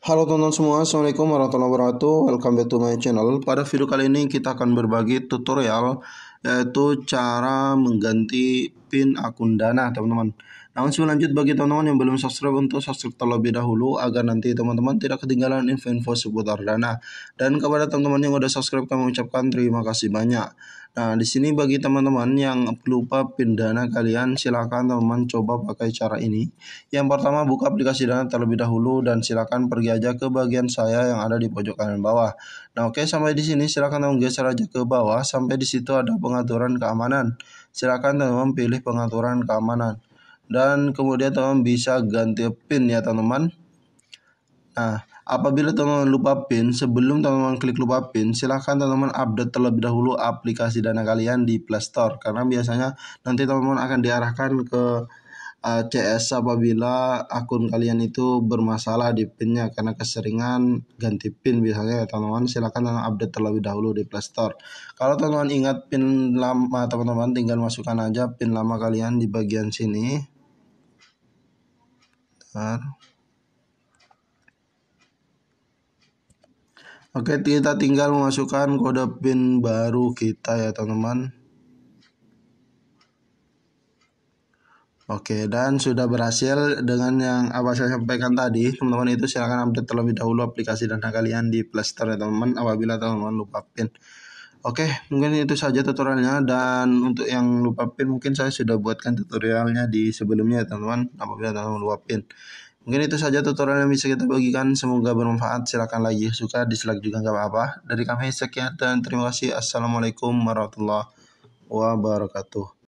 Halo teman-teman semua, Assalamualaikum warahmatullahi wabarakatuh Welcome back to my channel Pada video kali ini kita akan berbagi tutorial Yaitu cara mengganti pin akun dana teman-teman Namun sebelum lanjut bagi teman-teman yang belum subscribe Untuk subscribe terlebih dahulu Agar nanti teman-teman tidak ketinggalan info-info seputar dana Dan kepada teman-teman yang sudah subscribe Kami ucapkan terima kasih banyak Nah, di sini bagi teman-teman yang lupa pin dana kalian, silakan teman-teman coba pakai cara ini. Yang pertama buka aplikasi dana terlebih dahulu dan silakan pergi aja ke bagian saya yang ada di pojok kanan bawah. Nah, oke sampai di sini silakan teman geser aja ke bawah sampai di situ ada pengaturan keamanan. Silakan teman-teman pilih pengaturan keamanan. Dan kemudian teman bisa ganti pin ya teman-teman. Nah, Apabila teman-teman lupa PIN, sebelum teman-teman klik lupa PIN, silahkan teman-teman update terlebih dahulu aplikasi dana kalian di Play Store. Karena biasanya nanti teman-teman akan diarahkan ke uh, eh, CS apabila akun kalian itu bermasalah di PIN-nya karena keseringan ganti PIN biasanya ya teman-teman silahkan teman teman update terlebih dahulu di Play Store. Kalau teman-teman ingat PIN lama teman-teman tinggal masukkan aja PIN lama kalian di bagian sini. Bentar. Oke, kita tinggal memasukkan kode PIN baru kita ya, teman-teman. Oke, dan sudah berhasil dengan yang apa saya sampaikan tadi. Teman-teman itu silahkan update terlebih dahulu aplikasi dana kalian di Play ya, teman-teman apabila teman-teman lupa PIN. Oke, mungkin itu saja tutorialnya dan untuk yang lupa PIN mungkin saya sudah buatkan tutorialnya di sebelumnya ya, teman-teman apabila teman-teman lupa PIN. Mungkin itu saja tutorial yang bisa kita bagikan. Semoga bermanfaat. Silahkan lagi suka, dislike juga nggak apa-apa. Dari kami sekian dan terima kasih. Assalamualaikum warahmatullahi wabarakatuh.